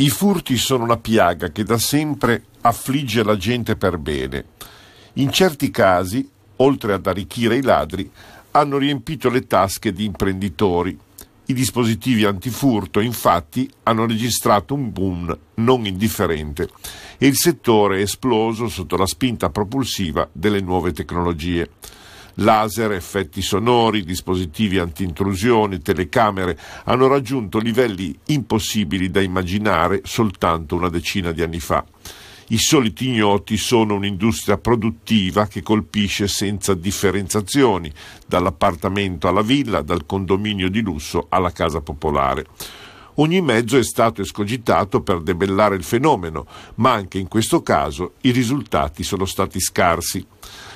I furti sono una piaga che da sempre affligge la gente per bene. In certi casi, oltre ad arricchire i ladri, hanno riempito le tasche di imprenditori. I dispositivi antifurto, infatti, hanno registrato un boom non indifferente e il settore è esploso sotto la spinta propulsiva delle nuove tecnologie laser, effetti sonori, dispositivi antintrusione, telecamere, hanno raggiunto livelli impossibili da immaginare soltanto una decina di anni fa. I soliti ignoti sono un'industria produttiva che colpisce senza differenziazioni, dall'appartamento alla villa, dal condominio di lusso alla casa popolare. Ogni mezzo è stato escogitato per debellare il fenomeno, ma anche in questo caso i risultati sono stati scarsi.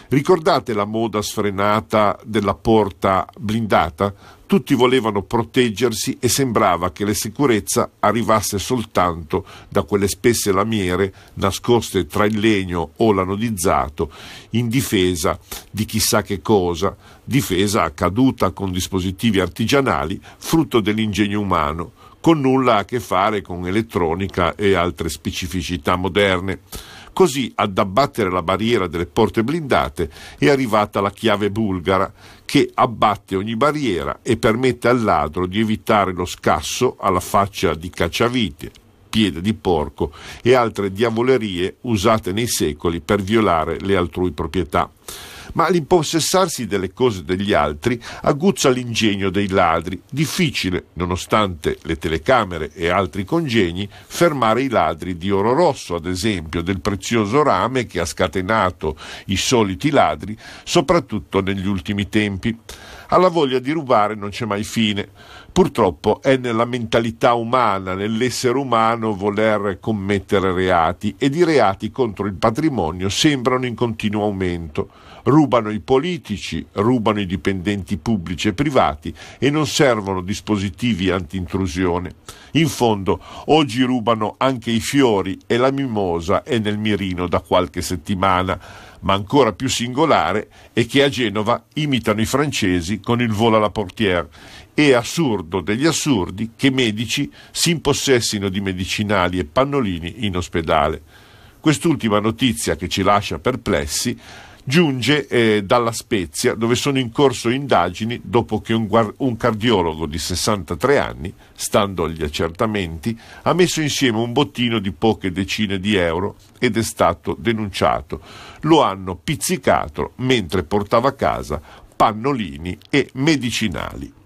Ricordate la moda sfrenata della porta blindata? Tutti volevano proteggersi e sembrava che la sicurezza arrivasse soltanto da quelle spesse lamiere nascoste tra il legno o l'anodizzato in difesa di chissà che cosa, difesa accaduta con dispositivi artigianali frutto dell'ingegno umano con nulla a che fare con elettronica e altre specificità moderne. Così ad abbattere la barriera delle porte blindate è arrivata la chiave bulgara che abbatte ogni barriera e permette al ladro di evitare lo scasso alla faccia di cacciavite, piede di porco e altre diavolerie usate nei secoli per violare le altrui proprietà ma l'impossessarsi delle cose degli altri aguzza l'ingegno dei ladri. Difficile, nonostante le telecamere e altri congegni, fermare i ladri di oro rosso, ad esempio, del prezioso rame che ha scatenato i soliti ladri, soprattutto negli ultimi tempi. Alla voglia di rubare non c'è mai fine. Purtroppo è nella mentalità umana, nell'essere umano, voler commettere reati ed i reati contro il patrimonio sembrano in continuo aumento. Rubano i politici, rubano i dipendenti pubblici e privati e non servono dispositivi antintrusione. In fondo, oggi rubano anche i fiori e la mimosa è nel mirino da qualche settimana ma ancora più singolare è che a Genova imitano i francesi con il volo alla portière. È assurdo degli assurdi che medici si impossessino di medicinali e pannolini in ospedale. Quest'ultima notizia che ci lascia perplessi giunge eh, dalla Spezia dove sono in corso indagini dopo che un, guard- un cardiologo di 63 anni, stando agli accertamenti, ha messo insieme un bottino di poche decine di euro ed è stato denunciato. Lo hanno pizzicato mentre portava a casa pannolini e medicinali.